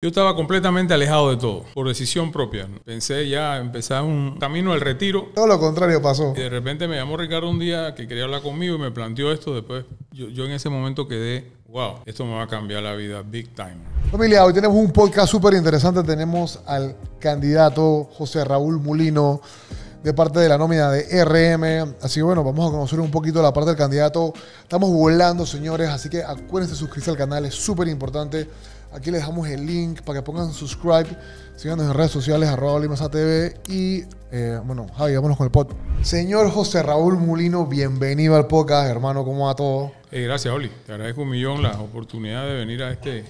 Yo estaba completamente alejado de todo, por decisión propia. Pensé ya empezar un camino al retiro. Todo lo contrario pasó. Y de repente me llamó Ricardo un día que quería hablar conmigo y me planteó esto. Después, yo, yo en ese momento quedé, wow, esto me va a cambiar la vida big time. Familia, hoy tenemos un podcast súper interesante. Tenemos al candidato José Raúl Mulino de parte de la nómina de RM. Así que bueno, vamos a conocer un poquito la parte del candidato. Estamos volando, señores, así que acuérdense de suscribirse al canal, es súper importante Aquí les dejamos el link para que pongan subscribe. Síganos en redes sociales, arroba TV. Y eh, bueno, Javi, vámonos con el podcast. Señor José Raúl Mulino, bienvenido al podcast, hermano. ¿Cómo va todo? Eh, gracias, Oli. Te agradezco un millón la oportunidad de venir a este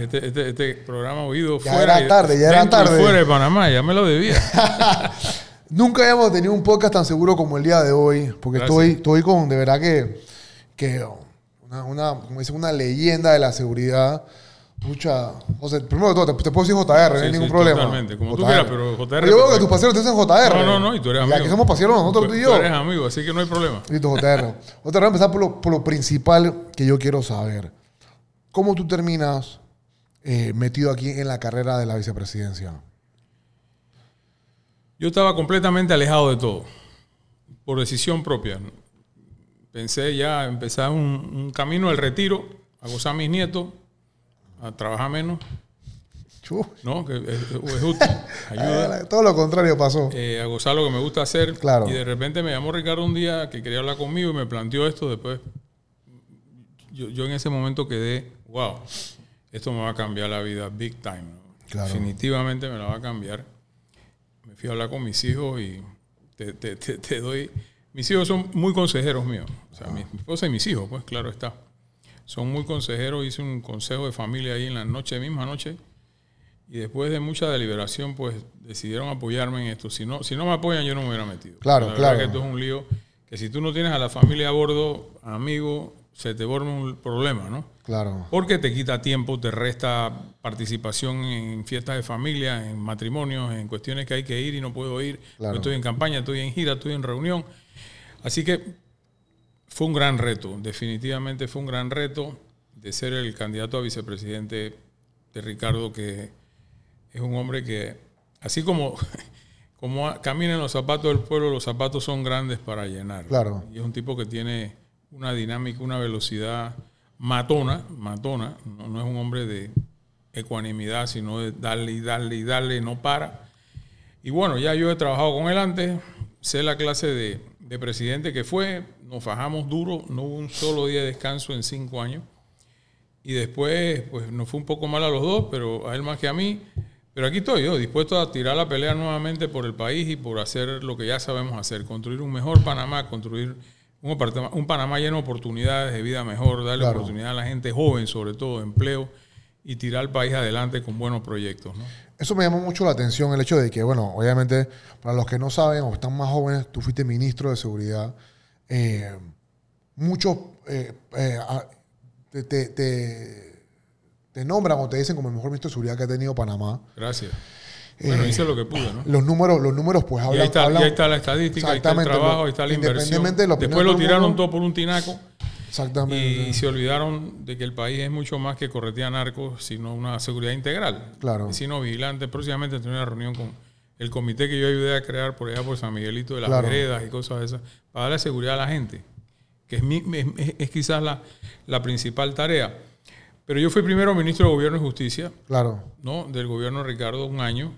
este, este. este, programa oído ya Era tarde, ya era tarde. Fuera de Panamá, ya me lo debía. Nunca habíamos tenido un podcast tan seguro como el día de hoy, porque estoy, estoy con, de verdad que, que una, como dice, una leyenda de la seguridad. o sea, primero de todo, te, puedo decir JR, no hay ningún problema. Totalmente, como tú quieras, pero JR. yo veo que tus paseros te dicen JR. No, no, no, y tú eres amigo. Y que somos paseros nosotros, tú, y yo. Tú eres amigo, así que no hay problema. Y Listo, JR. Otra vez empezar por lo, por lo principal que yo quiero saber. ¿Cómo tú terminas eh, metido aquí en la carrera de la vicepresidencia? Yo estaba completamente alejado de todo, por decisión propia pensé ya empezar un, camino al retiro, a gozar a mis nietos, a trabajar menos. No, que es, justo. Eh, todo lo contrario pasó. Eh, a gozar lo que me gusta hacer. Y de repente me llamó Ricardo un día que quería hablar conmigo y me planteó esto. Después, yo, en ese momento quedé, wow, esto me va a cambiar la vida big time. Definitivamente me la va a cambiar. Me fui a hablar con mis hijos y te doy mis hijos son muy consejeros míos. O sea, mi esposa y mis hijos, pues claro está. Son muy consejeros. Hice un consejo de familia ahí en la noche, misma noche. Y después de mucha deliberación, pues decidieron apoyarme en esto. Si no, si no me apoyan, yo no me hubiera metido. Claro, claro. que esto es un lío. Que si tú no tienes a la familia a bordo, amigo, se te vuelve un problema, ¿no? Porque te quita tiempo, te resta participación en fiestas de familia, en matrimonios, en cuestiones que hay que ir y no puedo ir. estoy en campaña, estoy en gira, estoy en reunión. Así que fue un gran reto, definitivamente fue un gran reto de ser el candidato a vicepresidente de Ricardo, que es un hombre que, así como, como los zapatos del pueblo, los zapatos son grandes para llenar. Claro. Y es un tipo que tiene una dinámica, una velocidad matona, matona, no, es un hombre de ecuanimidad, sino de darle y darle y darle, no para. Y bueno, ya yo he trabajado con él antes, sé la clase de, de presidente que fue, nos fajamos duro, no hubo un solo día de descanso en cinco años. Y después, pues nos fue un poco mal a los dos, pero a él más que a mí. Pero aquí estoy yo, dispuesto a tirar la pelea nuevamente por el país y por hacer lo que ya sabemos hacer, construir un mejor Panamá, construir un, Panamá lleno de oportunidades de vida mejor, darle oportunidad a la gente joven, sobre todo, de empleo y tirar el país adelante con buenos proyectos. Eso me llamó mucho la atención, el hecho de que, bueno, obviamente, para los que no saben o están más jóvenes, tú fuiste ministro de Seguridad. Eh, muchos eh, eh, ah, te, te, te, nombran o te dicen como el mejor ministro de Seguridad que ha tenido Panamá. Gracias. Bueno, eh, hice lo que pude, Los números, los números pues hablan. ahí, está, está la estadística, ahí está el trabajo, ahí está la inversión. Después lo tiraron todo por un tinaco. Exactamente. Y se olvidaron de que el país es mucho más que corretear narcos, sino una seguridad integral. Claro. Sino vigilantes Próximamente tendré una reunión con el comité que yo ayudé a crear por allá por San Miguelito de las veredas y cosas de esas, para darle seguridad a la gente, que es, es, quizás la, principal tarea. Pero yo fui primero ministro de Gobierno y Justicia. Claro. ¿no? Del gobierno Ricardo un año.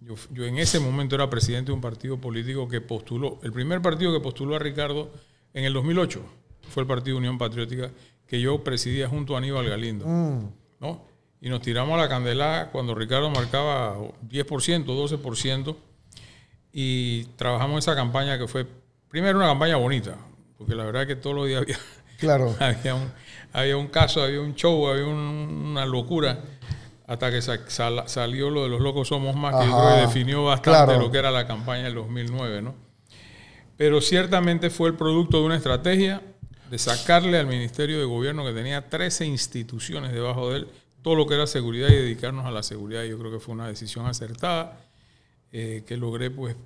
Yo, en ese momento era presidente de un partido político que postuló, el primer partido que postuló a Ricardo en el 2008 fue el Partido Unión Patriótica que yo presidía junto a Aníbal Galindo. Mm. ¿no? Y nos tiramos a la candelada cuando Ricardo marcaba 10%, 12%, y trabajamos esa campaña que fue, primero una campaña bonita, porque la verdad que todos los días había, claro. había, un, caso, había un show, había una locura hasta que salió lo de los locos somos más, que yo definió bastante lo que era la campaña del 2009, ¿no? Pero ciertamente fue el producto de una estrategia de sacarle al Ministerio de Gobierno que tenía 13 instituciones debajo de él todo lo que era seguridad y dedicarnos a la seguridad. Yo creo que fue una decisión acertada eh, que logré pues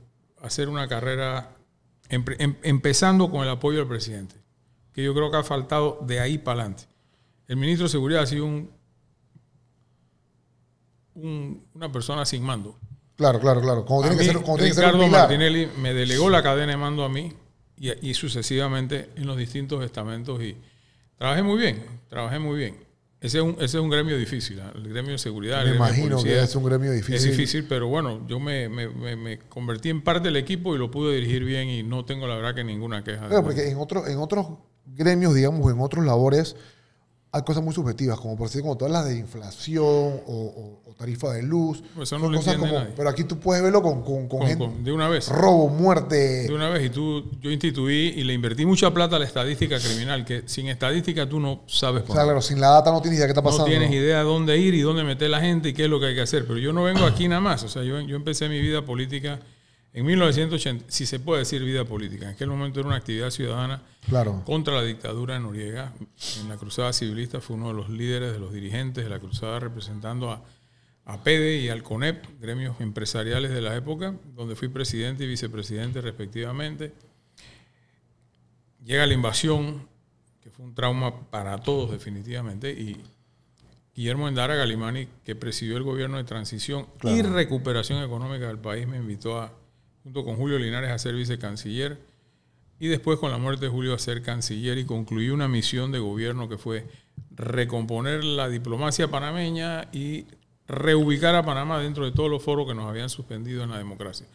hacer una carrera em-, empezando con el apoyo del presidente, que yo creo que ha faltado de ahí para adelante. El ministro de Seguridad ha sido un una persona sin mando. Claro, claro, claro. Ricardo Martinelli me delegó la cadena de mando a mí y, sucesivamente en los distintos estamentos y trabajé muy bien, trabajé muy bien. Ese es un, ese es un gremio difícil, ¿ah? el gremio de seguridad. Me imagino que es un gremio difícil. Es difícil, pero bueno, yo me, me, me, convertí en parte del equipo y lo pude dirigir bien y no tengo la verdad que ninguna queja. Claro, porque en, otros en otros gremios, digamos, en otros labores hay cosas muy subjetivas, como por decir, como todas las de inflación o, tarifa de luz. Pues eso no lo Pero aquí tú puedes verlo con, gente. de una vez. Robo, muerte. De una vez. Y tú, yo instituí y le invertí mucha plata a la estadística criminal, que sin estadística tú no sabes. Por qué. claro, sin la data no tienes idea qué está pasando. No tienes idea dónde ir y dónde meter la gente y qué es lo que hay que hacer. Pero yo no vengo aquí nada más. O sea, yo, yo empecé mi vida política en 1980, si se puede decir vida política, en aquel momento era una actividad ciudadana contra la dictadura Noriega. En la Cruzada Civilista fue uno de los líderes, de los dirigentes de la Cruzada, representando a, PEDE y al CONEP, gremios empresariales de la época, donde fui presidente y vicepresidente respectivamente. Llega la invasión, que fue un trauma para todos definitivamente, y Guillermo Endara Galimani, que presidió el gobierno de transición y recuperación económica del país, me invitó a junto con Julio Linares a ser vicecanciller y después con la muerte de Julio a ser canciller y concluyó una misión de gobierno que fue recomponer la diplomacia panameña y reubicar a Panamá dentro de todos los foros que nos habían suspendido en la democracia.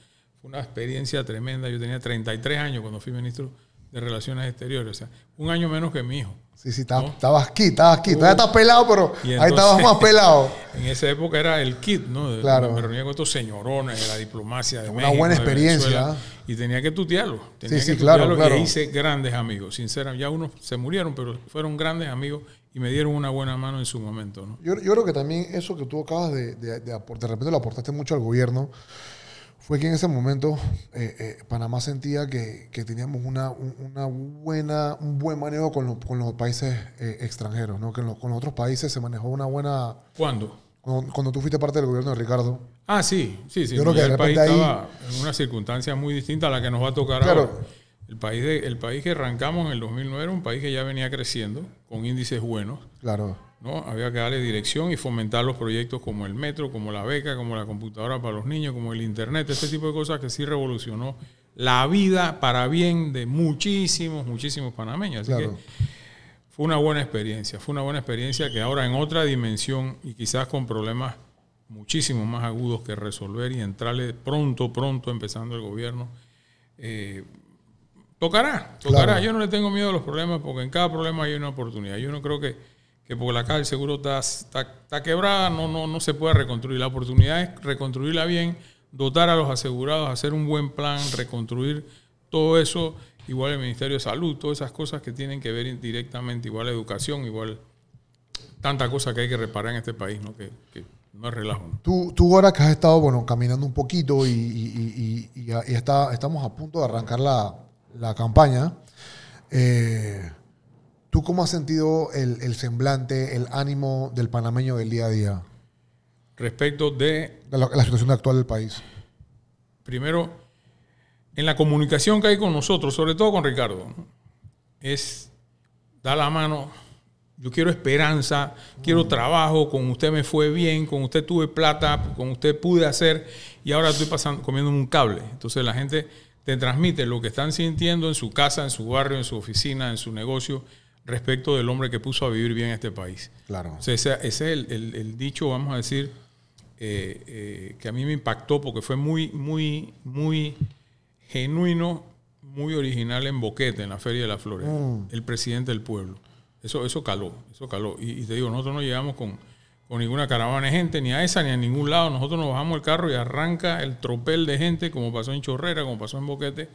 Fue una experiencia tremenda. Yo tenía 33 años cuando fui ministro de Relaciones Exteriores, o sea, un año menos que mi hijo. Sí, sí, estabas, aquí, estabas aquí. Todavía estás pelado, pero ahí estabas más pelado. en esa época era el kit, ¿no? Claro. Me reunía con estos señorones de la diplomacia de Una buena experiencia. ¿eh? y tenía que tutearlo. sí, sí, tutearlo claro, claro. Y hice grandes amigos. Sinceramente, ya unos se murieron, pero fueron grandes amigos y me dieron una buena mano en su momento, ¿no? Yo, yo creo que también eso que tú acabas de, aportar, de, de repente lo aportaste mucho al gobierno fue que en ese momento eh, eh, Panamá sentía que, teníamos una, buena, un buen manejo con, los países eh, extranjeros, ¿no? que con los otros países se manejó una buena... ¿Cuándo? Cuando, tú fuiste parte del gobierno de Ricardo. Ah, sí, sí, sí. Yo creo que el país estaba en una circunstancia muy distinta a la que nos va a tocar claro. ahora. El país, de, el país que arrancamos en el 2009 era un país que ya venía creciendo, con índices buenos. Claro ¿no? Había que darle dirección y fomentar los proyectos como el metro, como la beca, como la computadora para los niños, como el internet, este tipo de cosas que sí revolucionó la vida para bien de muchísimos, muchísimos panameños. Así que fue una buena experiencia, fue una buena experiencia que ahora en otra dimensión y quizás con problemas muchísimo más agudos que resolver y entrarle pronto, pronto, empezando el gobierno. Eh, tocará, tocará. Yo no le tengo miedo a los problemas porque en cada problema hay una oportunidad. Yo no creo que que porque la caja del seguro está, está, quebrada, no, no, no se puede reconstruir. La oportunidad es reconstruirla bien, dotar a los asegurados, hacer un buen plan, reconstruir todo eso, igual el Ministerio de Salud, todas esas cosas que tienen que ver directamente, igual la educación, igual tanta cosa que hay que reparar en este país, ¿no? Que, no es relajo. Tú, ahora que has estado, bueno, caminando un poquito y, está, estamos a punto de arrancar la, campaña, eh, ¿Tú cómo has sentido el, semblante, el ánimo del panameño del día a día? Respecto de... la, situación actual del país. Primero, en la comunicación que hay con nosotros, sobre todo con Ricardo, es da la mano, yo quiero esperanza, quiero mm. trabajo, con usted me fue bien, con usted tuve plata, con usted pude hacer y ahora estoy pasando, comiendo un cable. Entonces la gente te transmite lo que están sintiendo en su casa, en su barrio, en su oficina, en su negocio respecto del hombre que puso a vivir bien este país. Claro. ese, es el, dicho, vamos a decir, eh, eh, que a mí me impactó porque fue muy, muy, muy genuino, muy original en Boquete, en la Feria de la Flores, mm. el presidente del pueblo. Eso, eso caló, eso caló. Y, te digo, nosotros no llegamos con, con ninguna caravana de gente, ni a esa, ni a ningún lado. Nosotros nos bajamos el carro y arranca el tropel de gente, como pasó en Chorrera, como pasó en Boquete.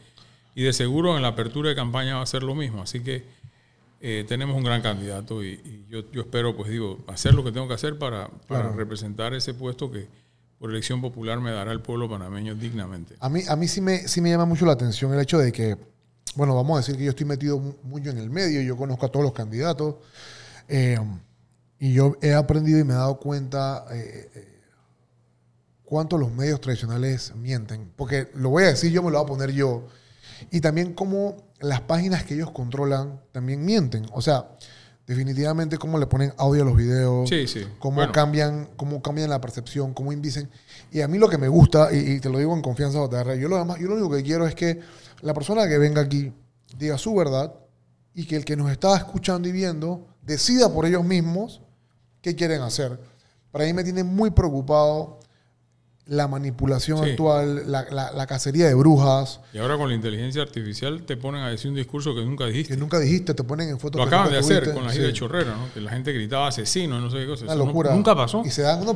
Y de seguro en la apertura de campaña va a ser lo mismo. Así que eh, tenemos un gran candidato y, yo, espero, pues digo, hacer lo que tengo que hacer para, representar ese puesto que por elección popular me dará el pueblo panameño dignamente. A mí, a mí sí, me, sí me llama mucho la atención el hecho de que, bueno, vamos a decir que yo estoy metido mucho en el medio, yo conozco a todos los candidatos eh, y yo he aprendido y me he dado cuenta eh, cuánto los medios tradicionales mienten, porque lo voy a decir, yo me lo voy a poner yo, y también cómo las páginas que ellos controlan también mienten. O sea, definitivamente cómo le ponen audio a los videos, cómo cambian, cómo cambian la percepción, cómo indicen. Y a mí lo que me gusta, y, te lo digo en confianza, yo lo demás, yo lo único que quiero es que la persona que venga aquí diga su verdad y que el que nos está escuchando y viendo decida por ellos mismos qué quieren hacer. Para mí me tiene muy preocupado la manipulación actual, la, cacería de brujas. Y ahora con la inteligencia artificial te ponen a decir un discurso que nunca dijiste. Que nunca dijiste, te ponen en fotos. Lo acaban de hacer con la gira de Chorrera, ¿no? Que la gente gritaba asesino, no sé qué cosa. nunca pasó.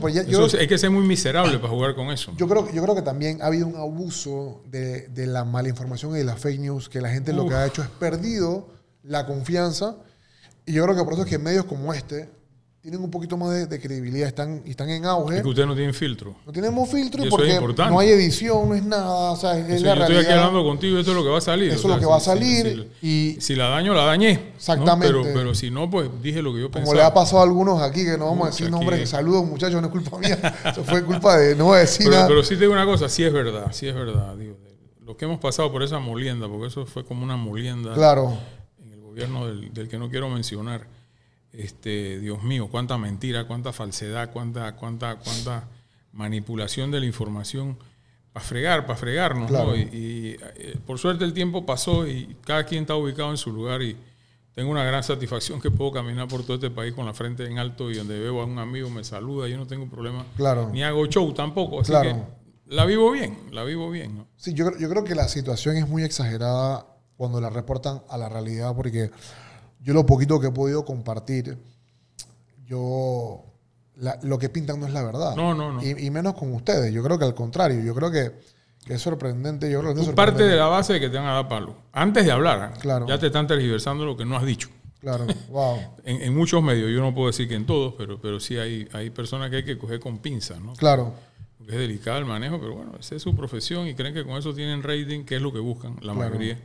Pues hay que ser muy miserable para jugar con eso. Yo creo, yo creo que también ha habido un abuso de, la mala información y de las fake news, que la gente lo que ha hecho es perdido la confianza. Y yo creo que por eso es que medios como este tienen un poquito más de, credibilidad, están, están en auge. Es que ustedes no tienen filtro. No tenemos filtro y, porque no hay edición, no es nada, o sea, es, la yo Estoy aquí hablando contigo, eso es lo que va a salir. Eso es lo que va a salir. Si, y si la daño, la dañé. Exactamente. Pero, pero, si no, pues dije lo que yo pensaba. Como le ha pasado a algunos aquí, que no vamos a decir nombres, que saludos muchachos, no es culpa mía. Eso fue culpa de no decir nada. Pero sí te una cosa, sí es verdad, sí es verdad. Digo, lo que hemos pasado por esa molienda, porque eso fue como una molienda claro. en el gobierno del, del que no quiero mencionar este, Dios mío, cuánta mentira, cuánta falsedad, cuánta, cuánta, cuánta manipulación de la información para fregar, para fregarnos. Y, eh, por suerte el tiempo pasó y cada quien está ubicado en su lugar y tengo una gran satisfacción que puedo caminar por todo este país con la frente en alto y donde veo a un amigo me saluda, yo no tengo problema. Claro. Ni hago show tampoco. claro. la vivo bien, la vivo bien. Sí, yo, yo creo que la situación es muy exagerada cuando la reportan a la realidad porque yo lo poquito que he podido compartir, yo lo que pintan no es la verdad. No, no, no. Y, menos con ustedes. Yo creo que al contrario. Yo creo que, es sorprendente. Yo creo que es parte de la base de que te van a dar palo. Antes de hablar, ¿eh? ya te están tergiversando lo que no has dicho. Claro, wow. en, muchos medios, yo no puedo decir que en todos, pero, pero sí hay, hay personas que hay que coger con pinzas, ¿no? Claro. Porque es delicado el manejo, pero bueno, esa es su profesión y creen que con eso tienen rating, que es lo que buscan la mayoría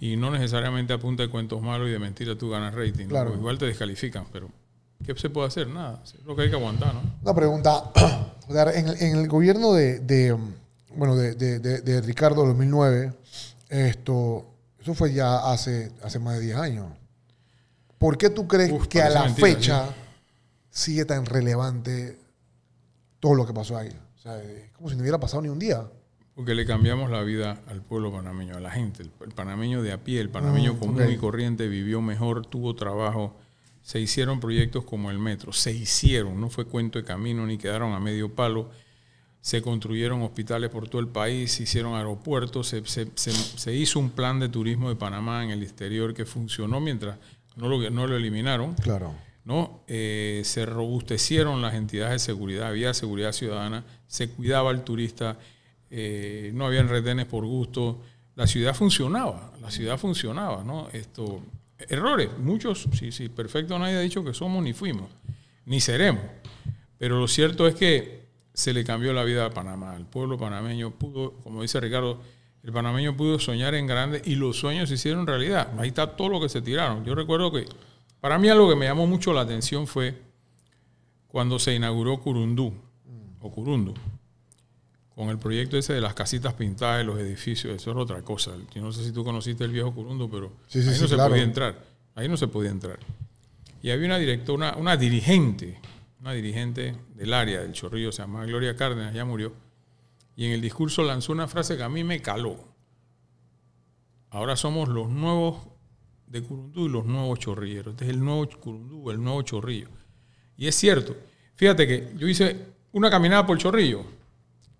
y no necesariamente a de cuentos malos y de mentiras tú ganas rating. Claro. Igual te descalifican, pero ¿qué se puede hacer? Nada. Es lo que hay que aguantar, ¿no? Una pregunta. en, el, gobierno de, bueno, de, de, Ricardo 2009, esto, eso fue ya hace, hace más de 10 años. ¿Por qué tú crees que a la fecha sigue tan relevante todo lo que pasó ahí? O sea, es como si no hubiera pasado ni un día. Porque le cambiamos la vida al pueblo panameño, a la gente, el, panameño de a pie, el panameño ah, común y corriente vivió mejor, tuvo trabajo. Se hicieron proyectos como el metro, se hicieron, no fue cuento de camino ni quedaron a medio palo. Se construyeron hospitales por todo el país, se hicieron aeropuertos, se, hizo un plan de turismo de Panamá en el exterior que funcionó mientras no lo, no lo eliminaron. Claro. ¿no? Eh, se robustecieron las entidades de seguridad, había seguridad ciudadana, se cuidaba al turista eh, no habían retenes por gusto, la ciudad funcionaba, la ciudad funcionaba, ¿no? Esto, errores, muchos, sí, sí, perfecto, nadie ha dicho que somos ni fuimos, ni seremos, pero lo cierto es que se le cambió la vida a Panamá, el pueblo panameño pudo, como dice Ricardo, el panameño pudo soñar en grande y los sueños se hicieron realidad, ahí está todo lo que se tiraron, yo recuerdo que para mí algo que me llamó mucho la atención fue cuando se inauguró Curundú, o Curundú con el proyecto ese de las casitas pintadas, los edificios, eso es otra cosa. Yo no sé si tú conociste el viejo Curundo, pero ahí no se podía entrar. Ahí no se podía entrar. Y había una directora, una, dirigente, una dirigente del área del Chorrillo, se llamaba Gloria Cárdenas, ya murió. Y en el discurso lanzó una frase que a mí me caló. Ahora somos los nuevos de Curundú y los nuevos chorrilleros. Este es el nuevo Curundú, el nuevo chorrillo. Y es cierto. Fíjate que yo hice una caminada por el chorrillo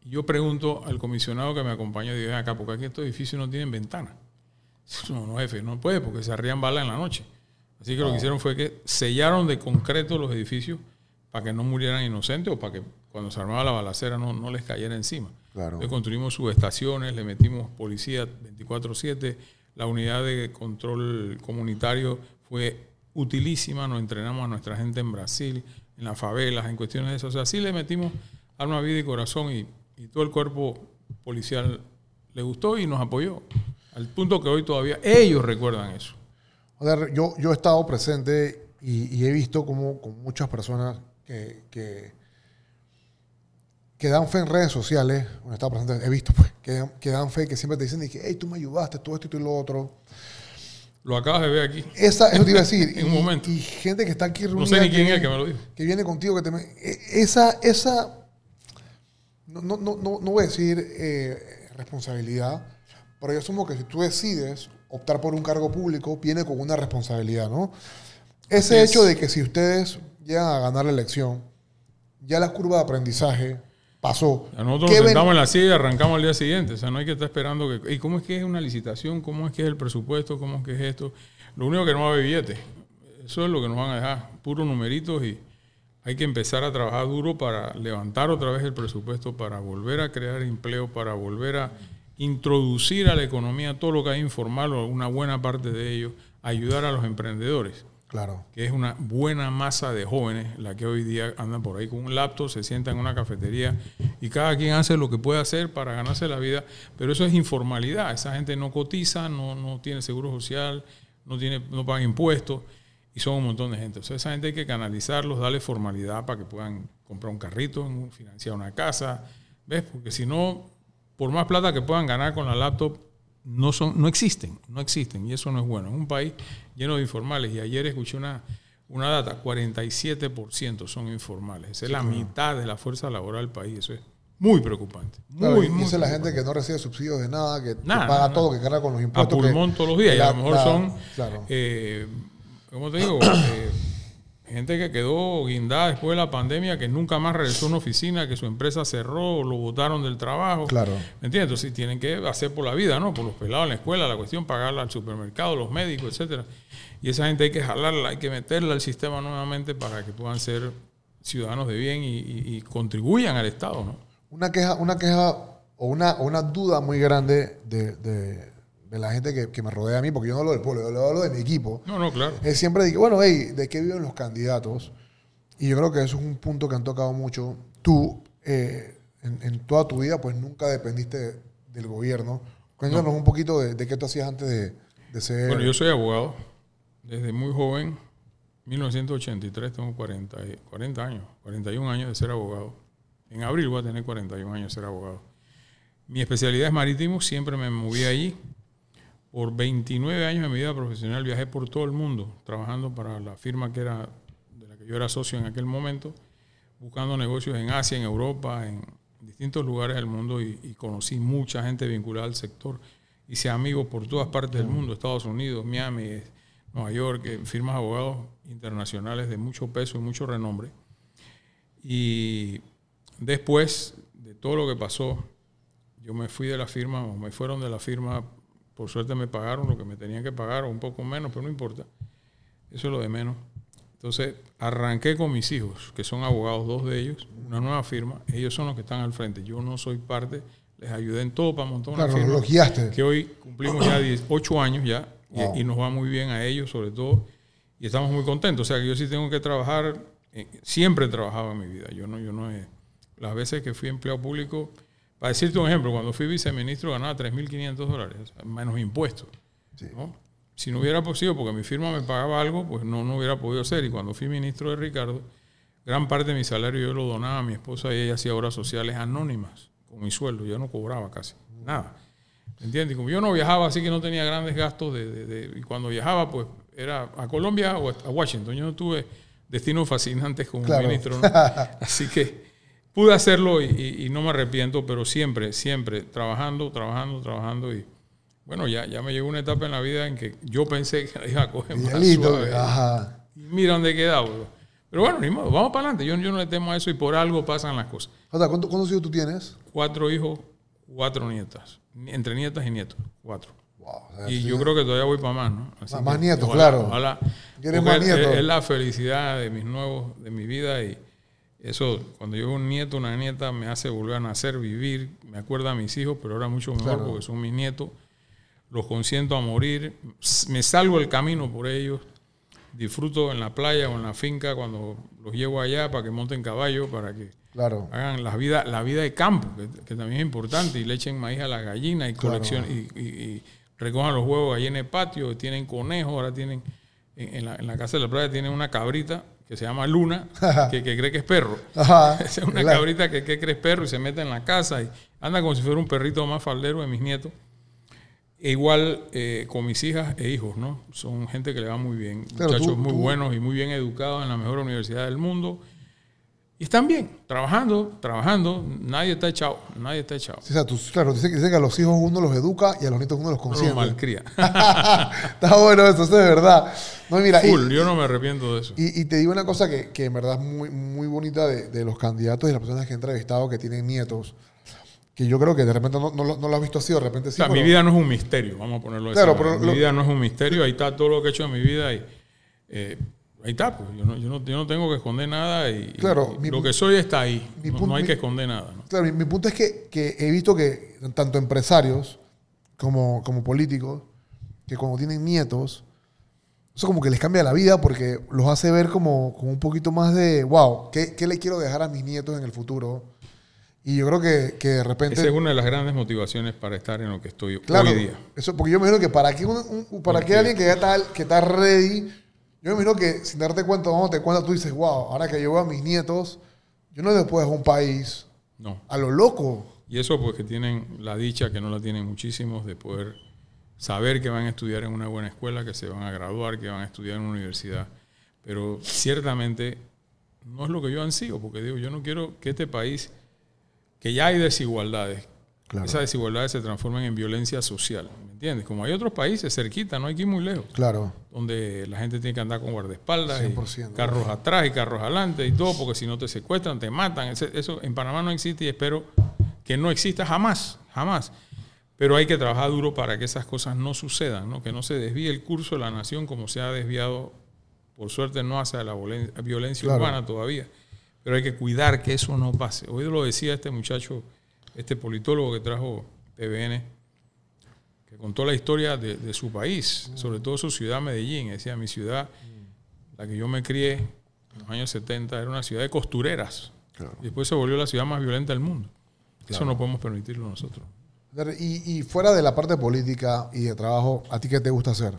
yo pregunto al comisionado que me acompaña, digo, acá, porque aquí estos edificios no tienen ventana. No, no, jefe, no puede, porque se arrían balas en la noche. Así que lo que ah. hicieron fue que sellaron de concreto los edificios para que no murieran inocentes o para que cuando se armaba la balacera no, no les cayera encima. Entonces construimos subestaciones, le metimos policía 24-7, la unidad de control comunitario fue utilísima, nos entrenamos a nuestra gente en Brasil, en las favelas, en cuestiones de eso. O sea, sí le metimos alma, vida y corazón y y todo el cuerpo policial le gustó y nos apoyó. Al punto que hoy todavía ellos recuerdan eso. O sea, yo, yo he estado presente y, he visto como, con muchas personas que, que, dan fe en redes sociales, he presente, he visto pues, que, dan fe, que siempre te dicen, que, hey, tú me ayudaste, todo esto y tú lo otro. Lo acabas de ver aquí. Esa, eso te iba a decir. en un momento. Y, gente que está aquí reunida. No sé ni quién es que me lo dijo. Que viene contigo, que te... E, esa, esa no, no, no, no voy a decir eh, responsabilidad, pero yo asumo que si tú decides optar por un cargo público, viene con una responsabilidad, ¿no? Ese hecho de que si ustedes llegan a ganar la elección, ya la curva de aprendizaje pasó. nosotros nos sentamos en la silla y arrancamos al día siguiente. O sea, no hay que estar esperando que... ¿Y cómo es que es una licitación? ¿Cómo es que es el presupuesto? ¿Cómo es que es esto? Lo único que no va a haber billetes. Eso es lo que nos van a dejar. Puros numeritos y hay que empezar a trabajar duro para levantar otra vez el presupuesto, para volver a crear empleo, para volver a introducir a la economía todo lo que hay informal o una buena parte de ello, ayudar a los emprendedores. Claro. Que es una buena masa de jóvenes, la que hoy día andan por ahí con un laptop, se sientan en una cafetería y cada quien hace lo que puede hacer para ganarse la vida, pero eso es informalidad. Esa gente no cotiza, no, tiene seguro social, no, tiene, no paga impuestos. Y son un montón de gente. O sea, esa gente hay que canalizarlos, darle formalidad para que puedan comprar un carrito, financiar una casa. ¿Ves? Porque si no, por más plata que puedan ganar con la laptop, no, son, no existen, no existen. Y eso no es bueno. Es un país lleno de informales. Y ayer escuché una, una data, 47% son informales. Esa es la mitad de la fuerza laboral del país. Eso es muy preocupante. Muy, dice la gente que no recibe subsidios de nada, que, paga todo, que carga con los impuestos. A pulmón todos los días. y a lo mejor son claro. Eh, como te digo, eh, gente que quedó guindada después de la pandemia, que nunca más regresó a una oficina, que su empresa cerró, lo botaron del trabajo. Claro. ¿Me entiendes? Entonces tienen que hacer por la vida, ¿no? Por los pelados en la escuela, la cuestión, pagarla al supermercado, los médicos, etcétera. Y esa gente hay que jalarla, hay que meterla al sistema nuevamente para que puedan ser ciudadanos de bien y, contribuyan al Estado, ¿no? Una queja, una queja o una, una duda muy grande de la gente que, me rodea a mí, porque yo no hablo del pueblo, yo hablo de mi equipo. No, no, claro. Es siempre digo, bueno, hey, ¿de qué viven los candidatos? Y yo creo que eso es un punto que han tocado mucho. Tú, eh, en, toda tu vida, pues nunca dependiste del gobierno. Cuéntanos un poquito de, qué tú hacías antes de, ser... Bueno, yo soy abogado. Desde muy joven, 1983, tengo 40, 40 años, 41 años de ser abogado. En abril voy a tener 41 años de ser abogado. Mi especialidad es marítimo, siempre me moví ahí. Por 29 años de mi vida profesional viajé por todo el mundo, trabajando para la firma que era, de la que yo era socio en aquel momento, buscando negocios en Asia, en Europa, en distintos lugares del mundo y, conocí mucha gente vinculada al sector. Hice amigos por todas partes del mm. mundo, Estados Unidos, Miami, Nueva York, eh, firmas abogados internacionales de mucho peso y mucho renombre. Y después de todo lo que pasó, yo me fui de la firma, o me fueron de la firma por suerte me pagaron lo que me tenían que pagar o un poco menos, pero no importa. Eso es lo de menos. Entonces, arranqué con mis hijos, que son abogados, dos de ellos, una nueva firma. Ellos son los que están al frente. Yo no soy parte, les ayudé en todo para montar una claro, firma. Los Que hoy cumplimos ya 18 años ya y, nos va muy bien a ellos, sobre todo. Y estamos muy contentos. O sea, que yo sí tengo que trabajar. Eh, siempre he trabajado en mi vida. Yo no, yo no he, Las veces que fui empleado público, para decirte un ejemplo, cuando fui viceministro ganaba 3.500 dólares, menos impuestos. Si no hubiera podido, porque mi firma me pagaba algo, pues no, no hubiera podido hacer. Y cuando fui ministro de Ricardo, gran parte de mi salario yo lo donaba a mi esposa y ella hacía obras sociales anónimas con mi sueldo. Yo no cobraba casi nada. ¿Entiendes? Como yo no viajaba, así que no tenía grandes gastos. De, y cuando viajaba, pues era a Colombia o a Washington. Yo no tuve destinos fascinantes como ministro. Así que pude hacerlo y, no me arrepiento, pero siempre, siempre, trabajando, trabajando, trabajando y bueno, ya, ya me llegó una etapa en la vida en que yo pensé que la iba a coger más suave. Y mira dónde he quedado. Pero bueno, ni modo, vamos para adelante. Yo, yo no le temo a eso y por algo pasan las cosas. ¿cuántos hijos tú tienes? Cuatro hijos, cuatro nietas. Entre nietas y nietos, cuatro. y yo creo que todavía voy para más, ¿no? más, nietos, claro. es la felicidad de mis nuevos, de mi vida y eso, cuando yo un nieto, una nieta, me hace volver a nacer, vivir, me acuerda a mis hijos, pero ahora mucho mejor porque son mis nietos. Los consiento a morir, me salgo el camino por ellos, disfruto en la playa o en la finca cuando los llevo allá para que monten caballo, para que hagan la vida, la vida de campo, que, también es importante, y le echen maíz a la gallina y, y, recojan los huevos ahí en el patio, tienen conejos, ahora tienen, en, en, la, en la casa de la playa tienen una cabrita que se llama Luna, que, cree que es perro. es una cabrita que, que, es perro y se mete en la casa y anda como si fuera un perrito más faldero de mis nietos. E igual eh, con mis hijas e hijos, ¿no? Son gente que le va muy bien, muchachos muy buenos y muy bien educados en la mejor universidad del mundo y están bien, trabajando, trabajando, nadie está echado, nadie está echado. o sea, claro, dice que a los hijos uno los educa y a los nietos uno los consiente. Los malcría. está bueno eso, eso es verdad. yo no me arrepiento de eso. Y, te digo una cosa que, en verdad es muy, muy bonita de, los candidatos y las personas que he entrevistado que tienen nietos, que yo creo que de repente no, lo has visto así, de repente sí. O sea, mi vida no es un misterio, vamos a ponerlo así. Claro, mi vida no es un misterio, ahí está todo lo que he hecho en mi vida y... Eh, Ahí está, pues yo no, yo no, tengo que esconder nada y, lo que soy está ahí. no, hay que esconder nada. Claro, mi, punto es que, he visto que tanto empresarios como, como políticos, que cuando tienen nietos, eso como que les cambia la vida porque los hace ver como, como un poquito más de, wow, ¿qué, ¿qué, le quiero dejar a mis nietos en el futuro? Y yo creo que, de repente... Esa es una de las grandes motivaciones para estar en lo que estoy hoy día. Eso, porque yo me imagino que para qué, para alguien que ya que está ready yo me miro que sin darte cuenta, no te cuenta, tú dices, wow, ahora que llevo a mis nietos, yo no después puedo un país no. a lo loco. Y eso porque pues, tienen la dicha, que no la tienen muchísimos, de poder saber que van a estudiar en una buena escuela, que se van a graduar, que van a estudiar en una universidad. Pero ciertamente no es lo que yo ansío, porque digo, yo no quiero que este país, que ya hay desigualdades, esas desigualdades se transforman en violencia social, ¿me entiendes? Como hay otros países cerquita, no hay que ir muy lejos. Claro. Donde la gente tiene que andar con guardaespaldas, carros atrás y carros adelante y todo, porque si no te secuestran, te matan. Eso en Panamá no existe y espero que no exista jamás, jamás. Pero hay que trabajar duro para que esas cosas no sucedan, ¿no? que no se desvíe el curso de la nación como se ha desviado, por suerte no hacia la violencia urbana todavía, pero hay que cuidar que eso no pase. Hoy lo decía este muchacho este politólogo que trajo TVN, que contó la historia de, su país, mm. sobre todo su ciudad, Medellín. Decía, mi ciudad, mm. la que yo me crié en los años 70, era una ciudad de costureras. después se volvió la ciudad más violenta del mundo. Eso no podemos permitirlo nosotros. Y, fuera de la parte política y de trabajo, ¿a ti qué te gusta hacer?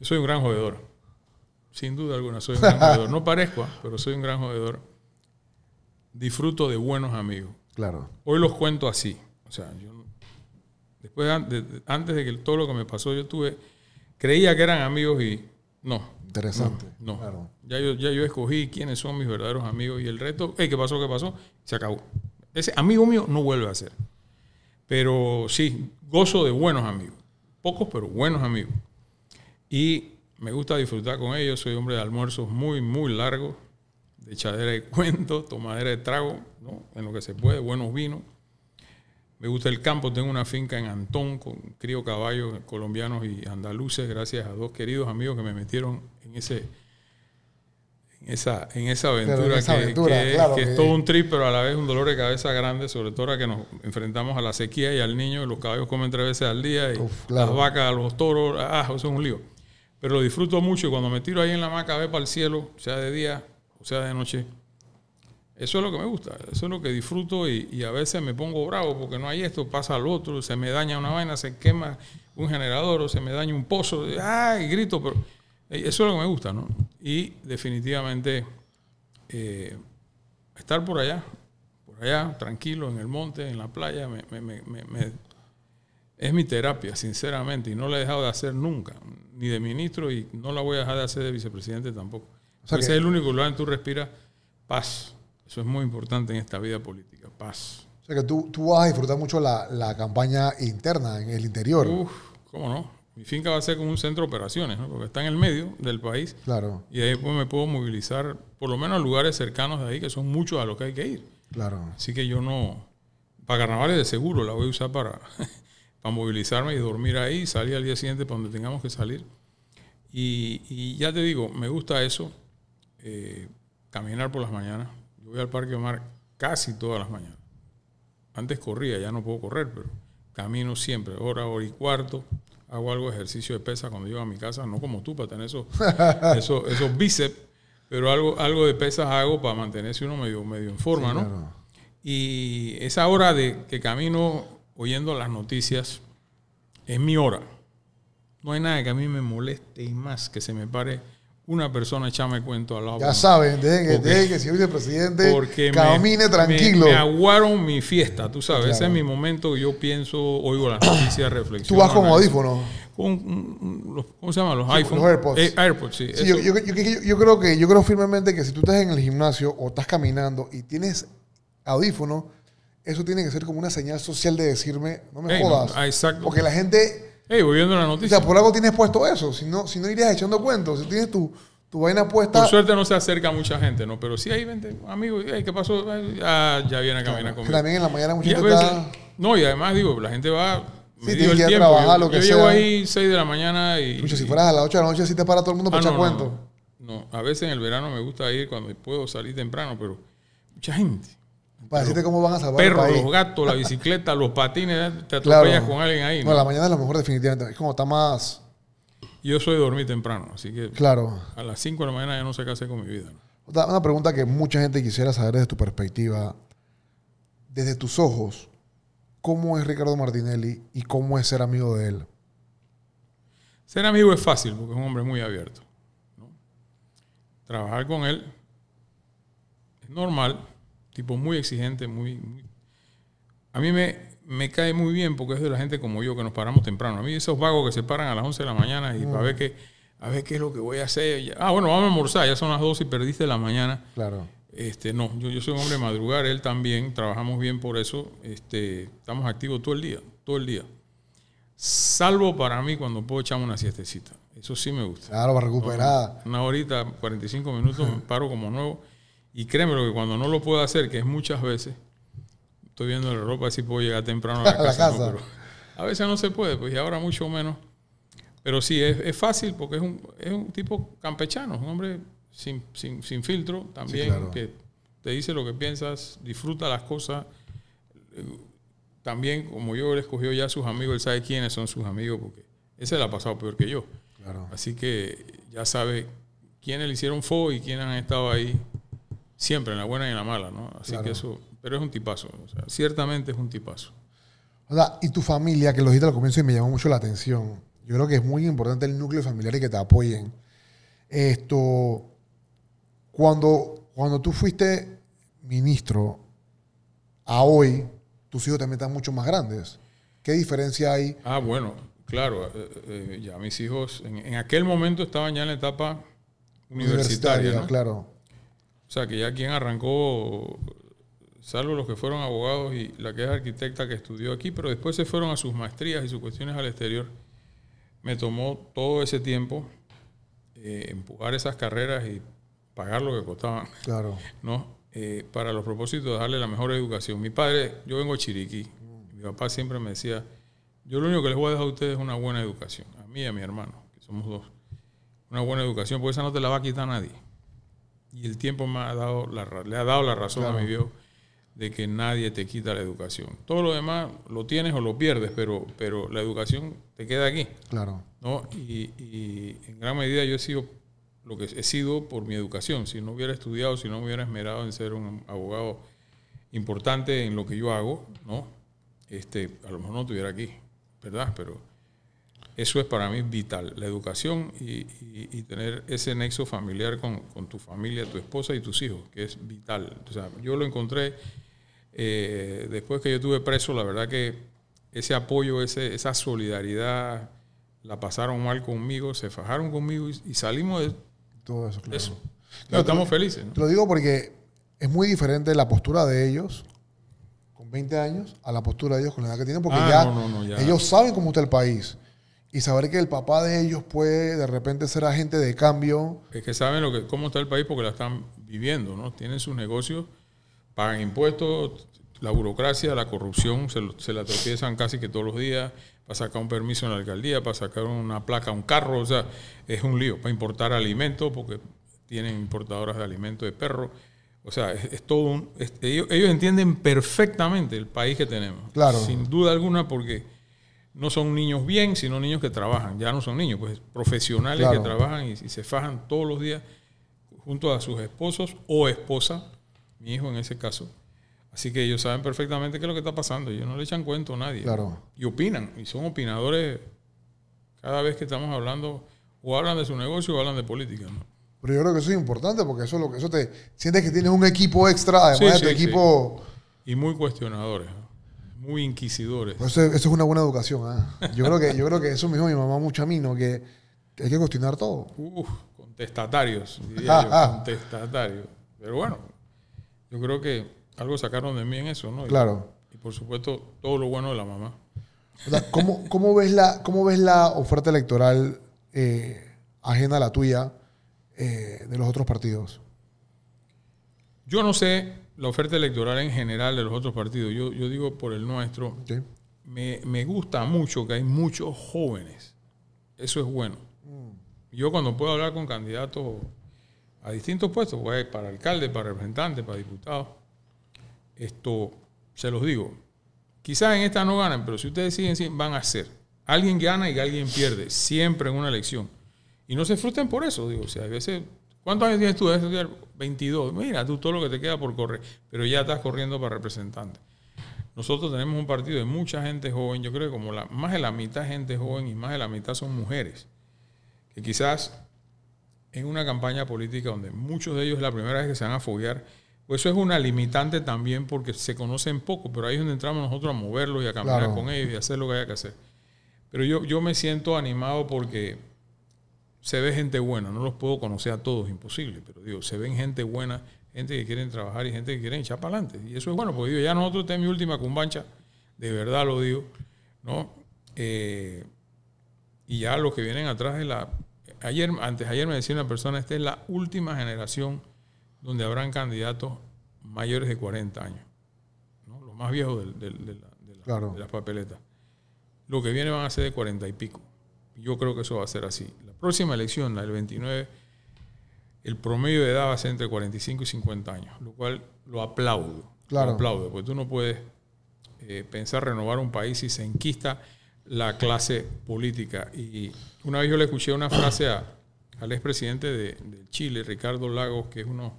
Yo soy un gran jodedor. Sin duda alguna, soy un gran jodedor. No parezco, ¿ah? pero soy un gran jodedor disfruto de buenos amigos. Claro. Hoy los cuento así. O sea, después, antes de que todo lo que me pasó, yo tuve, creía que eran amigos y no. Interesante. Ya, yo, yo escogí quiénes son mis verdaderos amigos y el resto, ¿qué pasó? ¿Qué pasó? Se acabó. Ese amigo mío no vuelve a ser. Pero sí, gozo de buenos amigos. Pocos, pero buenos amigos. Y me gusta disfrutar con ellos. Soy hombre de almuerzos muy, muy largos de echadera de cuento, tomadera de trago, ¿no? en lo que se puede, buenos vinos. Me gusta el campo, tengo una finca en Antón, con crío caballos colombianos y andaluces, gracias a dos queridos amigos que me metieron en ese esa, en esa aventura, que, es, todo un trip, pero a la vez un dolor de cabeza grande, sobre todo ahora que nos enfrentamos a la sequía y al niño, los caballos comen tres veces al día, y las vacas, los toros, ah, eso es un lío. Pero lo disfruto mucho y cuando me tiro ahí en la maca, ve para el cielo, sea de día, o sea de noche. Eso es lo que me gusta, eso es lo que disfruto y, a veces me pongo bravo porque no hay esto, pasa al otro, se me daña una vaina, se quema un generador o se me daña un pozo, ¡ay! grito, pero eh, eso es lo que me gusta, ¿no? Y definitivamente eh, estar por allá, por allá, tranquilo, en el monte, en la playa, es mi terapia, sinceramente, y no la he dejado de hacer nunca, ni de ministro y no la voy a dejar de hacer de vicepresidente tampoco. O sea, ese es el único lugar en que tú respiras paz. Eso es muy importante en esta vida política, paz. O sea que tú, tú vas a disfrutar mucho la, la campaña interna en el interior. Uf, cómo no. Mi finca va a ser como un centro de operaciones, ¿no? porque está en el medio del país. Claro. Y ahí pues me puedo movilizar, por lo menos a lugares cercanos de ahí, que son muchos a los que hay que ir. Claro. Así que yo no. Para carnavales de seguro la voy a usar para, para movilizarme y dormir ahí, salir al día siguiente para donde tengamos que salir. Y, y ya te digo, me gusta eso eh, caminar por las mañanas. Yo voy al Parque Omar casi todas las mañanas. Antes corría, ya no puedo correr, pero camino siempre, hora, hora y cuarto. Hago algo de ejercicio de pesa cuando llego a mi casa, no como tú, para tener esos, esos, bíceps, pero algo, algo de pesas hago para mantenerse uno medio, medio en forma, ¿no? Y esa hora de que camino oyendo las noticias es mi hora. No hay nada que a mí me moleste y más que se me pare una persona echame cuento al lado. Ya saben, que, señor vicepresidente camine tranquilo. Me, aguaron mi fiesta, tú sabes. Ese es mi momento que yo pienso, oigo las noticias, reflexión. ¿Tú vas con audífonos? Mm, mm, ¿cómo se llaman? Los iPhones. Los AirPods. Eh, AirPods, sí. yo, creo que, yo creo firmemente que si tú estás en el gimnasio o estás caminando y tienes audífonos, eso tiene que ser como una señal social de decirme, no me jodas. Ah, exacto. Porque la gente voy viendo la noticia. O sea, por algo tienes puesto eso. Si no, si no irías echando cuentos, si tienes tu, tu vaina puesta. Por suerte no se acerca a mucha gente, ¿no? Pero sí hay 20 amigos. ¿Qué pasó? Ah, ya viene a caminar conmigo. También en la mañana mucha gente No, y además, digo, la gente va. Sí, tienes que ir a trabajar, lo que sea. Yo llego ahí 6 de la mañana y. Mucho, si fueras a las 8 de la noche, si te para todo el mundo ah, para echar cuentos. no, a veces en el verano me gusta ir cuando puedo salir temprano, pero mucha gente. Para decirte cómo van a salvar perros, los gatos, la bicicleta, los patines, te atropellas con alguien ahí. ¿no? la mañana es lo mejor definitivamente. Es como está más... Yo soy dormir temprano, así que claro. a las 5 de la mañana ya no sé qué hacer con mi vida. Una pregunta que mucha gente quisiera saber desde tu perspectiva, desde tus ojos, ¿cómo es Ricardo Martinelli y cómo es ser amigo de él? Ser amigo es fácil porque es un hombre muy abierto. Trabajar con él es normal, tipo muy exigente, muy... A mí me, me, cae muy bien porque es de la gente como yo que nos paramos temprano. A mí esos vagos que se paran a las 11 de la mañana y para ver mm. qué, a ver qué es lo que voy a hacer. Ah, bueno, vamos a almorzar, ya son las 12 y perdiste la mañana. Claro. Este, no, yo, soy un hombre de madrugar, él también, trabajamos bien por eso, este, estamos activos todo el día, todo el día. Salvo para mí cuando puedo echarme una siestecita. Eso sí me gusta. Claro, para recuperar. Una horita, 45 minutos, me paro como nuevo. Y créeme que cuando no lo puedo hacer, que es muchas veces, estoy viendo la ropa si puedo llegar temprano a la casa. a veces no se puede, pues y ahora mucho menos. Pero sí, es, fácil porque es un, es un tipo campechano, un hombre sin, sin, sin filtro también, que te dice lo que piensas, disfruta las cosas. También, como yo, él escogió ya sus amigos, él sabe quiénes son sus amigos, porque ese le ha pasado peor que yo. Así que ya sabe quiénes le hicieron fo y quiénes han estado ahí Siempre, en la buena y en la mala, ¿no? Así que eso, pero es un tipazo, o sea, ciertamente es un tipazo. O sea, y tu familia, que lo dijiste al comienzo y me llamó mucho la atención. Yo creo que es muy importante el núcleo familiar y que te apoyen. Esto, cuando, cuando tú fuiste ministro, a hoy, tus hijos también están mucho más grandes. ¿Qué diferencia hay? Ah, bueno, claro. Eh, eh, ya mis hijos en, aquel momento estaban ya en la etapa universitaria, claro o sea, que ya quien arrancó, salvo los que fueron abogados y la que es arquitecta que estudió aquí, pero después se fueron a sus maestrías y sus cuestiones al exterior, me tomó todo ese tiempo eh, empujar esas carreras y pagar lo que costaban. Claro. ¿no? Eh, para los propósitos de darle la mejor educación. Mi padre, yo vengo de Chiriquí, mi papá siempre me decía, yo lo único que les voy a dejar a ustedes es una buena educación, a mí y a mi hermano, que somos dos. Una buena educación, porque esa no te la va a quitar nadie. Y el tiempo me ha dado le ha dado la razón a mi Dios de que nadie te quita la educación. Todo lo demás lo tienes o lo pierdes, pero, pero la educación te queda aquí. Claro. ¿no? Y, en gran medida yo he sido lo que he sido por mi educación. Si no hubiera estudiado, si no me hubiera esmerado en ser un abogado importante en lo que yo hago, ¿no? Este, a lo mejor no estuviera aquí, ¿verdad? Pero eso es para mí vital, la educación y, tener ese nexo familiar con, tu familia, tu esposa y tus hijos, que es vital. yo lo encontré eh, después que yo estuve preso, la verdad que ese apoyo, ese, esa solidaridad, la pasaron mal conmigo, se fajaron conmigo y, salimos de todo eso. estamos felices. Te lo digo porque es muy diferente la postura de ellos con 20 años a la postura de ellos con la edad que tienen, porque ah, ya, ellos saben cómo está el país y saber que el papá de ellos puede de repente ser agente de cambio. Es que saben lo que, cómo está el país porque la están viviendo, ¿no? Tienen sus negocios, pagan impuestos, la burocracia, la corrupción, se, la tropiezan casi que todos los días para sacar un permiso en la alcaldía, para sacar una placa, un carro, o sea, es un lío, para importar alimentos, porque tienen importadoras de alimentos de perro. O sea, es, todo un, ellos, ellos entienden perfectamente el país que tenemos. Claro. Sin duda alguna, porque no son niños bien, sino niños que trabajan. Ya no son niños, pues profesionales que trabajan y, se fajan todos los días junto a sus esposos o esposa, mi hijo en ese caso. Así que ellos saben perfectamente qué es lo que está pasando. Ellos no le echan cuento a nadie. Claro. Y opinan. Y son opinadores cada vez que estamos hablando, o hablan de su negocio o hablan de política. Pero yo creo que eso es importante porque eso, es lo que, eso te sientes que tienes un equipo extra, además de equipo. Y muy cuestionadores muy inquisidores. Pues eso, es una buena educación. ¿ah? Yo, creo que, yo creo que eso me dijo mi mamá mucho a mí, Que, hay que cuestionar todo. Uf, contestatarios, ah, ah. contestatarios. Pero bueno, yo creo que algo sacaron de mí en eso, ¿no? Claro. Y, por supuesto, todo lo bueno de la mamá. ¿cómo, ves la, ¿Cómo ves la oferta electoral eh, ajena a la tuya eh, de los otros partidos? Yo no sé la oferta electoral en general de los otros partidos, yo, digo por el nuestro, me, gusta mucho que hay muchos jóvenes. Eso es bueno. Mm. Yo cuando puedo hablar con candidatos a distintos puestos, pues, para alcalde, para representante, para diputados, esto se los digo. Quizás en esta no ganan, pero si ustedes siguen, van a ser. Alguien gana y alguien pierde, siempre en una elección. Y no se frustren por eso, digo. O sea, a veces ¿Cuántos años tienes tú? 22. Mira, tú todo lo que te queda por correr, pero ya estás corriendo para representante. Nosotros tenemos un partido de mucha gente joven, yo creo que como la, más de la mitad gente joven y más de la mitad son mujeres, que quizás en una campaña política donde muchos de ellos es la primera vez que se van a foguear, pues eso es una limitante también porque se conocen poco, pero ahí es donde entramos nosotros a moverlos y a caminar con ellos y hacer lo que haya que hacer. Pero yo, yo me siento animado porque se ve gente buena, no los puedo conocer a todos, imposible, pero digo, se ven gente buena, gente que quieren trabajar y gente que quieren echar para adelante. Y eso es bueno, porque digo, ya nosotros tenemos mi última cumbancha, de verdad lo digo, ¿no? Eh, y ya los que vienen atrás de la... Ayer, antes ayer me decía una persona, esta es la última generación donde habrán candidatos mayores de 40 años, ¿no? los más viejos de, de, las papeletas. Lo que viene van a ser de 40 y pico. Yo creo que eso va a ser así. La próxima elección, la del 29, el promedio de edad va a ser entre 45 y 50 años, lo cual lo aplaudo. Lo aplaudo, porque tú no puedes eh, pensar renovar un país si se enquista la clase política. Y una vez yo le escuché una frase al expresidente de, de Chile, Ricardo Lagos, que es uno,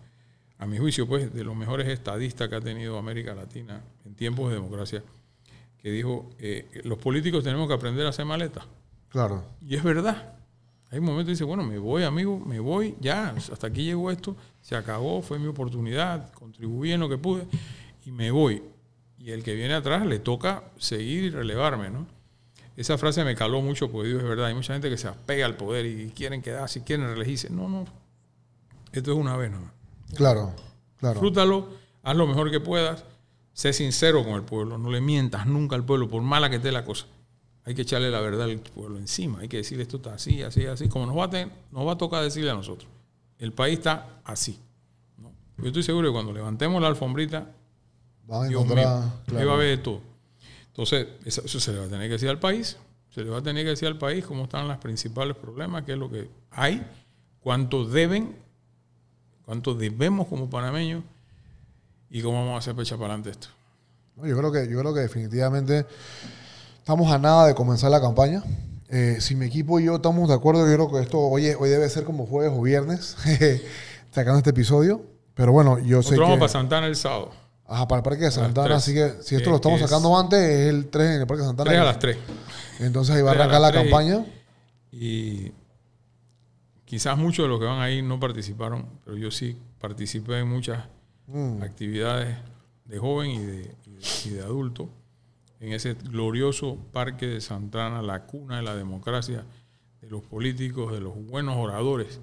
a mi juicio, pues, de los mejores estadistas que ha tenido América Latina en tiempos de democracia, que dijo, eh, los políticos tenemos que aprender a hacer maletas. Claro. Y es verdad. Hay un momento que dice, bueno, me voy, amigo, me voy, ya, hasta aquí llegó esto, se acabó, fue mi oportunidad, contribuí en lo que pude y me voy. Y el que viene atrás le toca seguir y relevarme, ¿no? Esa frase me caló mucho porque Dios es verdad, hay mucha gente que se apega al poder y quieren quedarse, y quieren elegirse. No, no, esto es una vez no Claro, claro. Disfrútalo, haz lo mejor que puedas, sé sincero con el pueblo, no le mientas nunca al pueblo, por mala que esté la cosa. Hay que echarle la verdad al pueblo encima. Hay que decirle esto está así, así, así. Como nos va a, nos va a tocar decirle a nosotros. El país está así. Yo estoy seguro que cuando levantemos la alfombrita, va a encontrar, va a haber de todo. Entonces, eso, se le va a tener que decir al país. Se le va a tener que decir al país cómo están los principales problemas, qué es lo que hay, cuánto deben, cuánto debemos como panameños y cómo vamos a hacer pecha para adelante esto. Yo creo que, yo creo que definitivamente Estamos a nada de comenzar la campaña. Eh, si mi equipo y yo estamos de acuerdo, yo creo que esto hoy debe ser como jueves o viernes, sacando este episodio. Pero bueno, yo soy. sé vamos para Santana el sábado. Ajá, para el Parque de Santana. Así que si esto lo eh, estamos sacando antes, es el 3 en el Parque de Santana. 3 a las 3. Entonces ahí va a arrancar la campaña. Y, quizás muchos de los que van ahí no participaron, pero yo sí participé en muchas mm. actividades de joven y de adulto en ese glorioso parque de Santana, la cuna de la democracia, de los políticos, de los buenos oradores.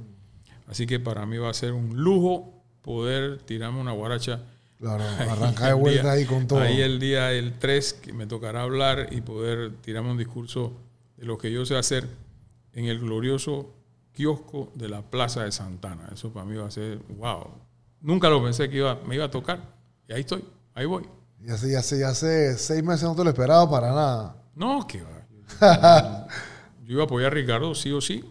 Así que para mí va a ser un lujo poder tirarme una guaracha. Claro, arrancar de vuelta ahí con todo. Ahí el día el 3 que me tocará hablar y poder tirarme un discurso de lo que yo sé hacer en el glorioso kiosco de la Plaza de Santana. Eso para mí va a ser, wow. Nunca lo pensé que iba, me iba a tocar. Y ahí estoy, ahí voy. Ya hace, hace, seis meses no te lo esperaba para nada. No, qué va. Yo iba a apoyar a Ricardo, sí o sí.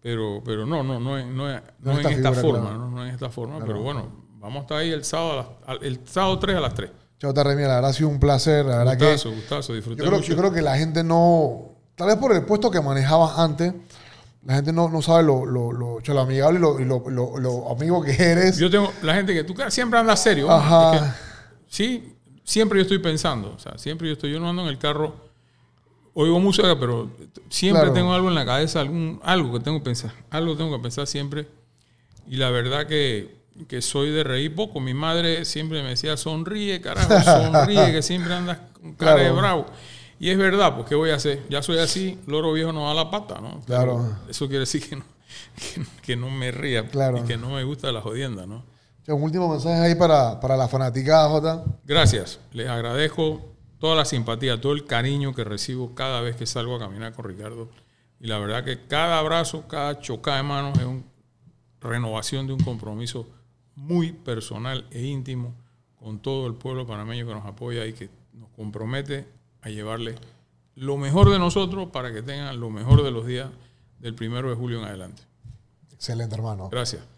Pero, pero no, no, no, no, no, en, esta forma, no, esta forma. Pero bueno, vamos a estar ahí el sábado, el sábado 3 a las 3. Chao, Tarremia, la verdad ha sido un placer. La verdad gustazo, gustazo, disfruté yo creo, yo creo que la gente no, tal vez por el puesto que manejabas antes, la gente no, no sabe lo, lo, amigable y lo, lo, lo, amigo que eres. Yo tengo la gente que tú siempre andas serio. Ajá. sí, siempre yo estoy pensando, o sea, siempre yo estoy, yo no ando en el carro, oigo música, pero siempre tengo algo en la cabeza, algún, algo que tengo que pensar, algo tengo que pensar siempre. Y la verdad que, que soy de reír poco. Mi madre siempre me decía, sonríe, carajo, sonríe, que siempre andas con cara de bravo. Y es verdad, pues ¿qué voy a hacer? Ya soy así, loro viejo no da la pata, ¿no? Claro. eso quiere decir que no, que, no me ría claro. y que no me gusta la jodienda, ¿no? Un último mensaje ahí para, para la fanaticada, Jota. Gracias. Les agradezco toda la simpatía, todo el cariño que recibo cada vez que salgo a caminar con Ricardo. Y la verdad que cada abrazo, cada chocada de manos es una renovación de un compromiso muy personal e íntimo con todo el pueblo panameño que nos apoya y que nos compromete a llevarle lo mejor de nosotros para que tengan lo mejor de los días del primero de julio en adelante. Excelente, hermano. Gracias.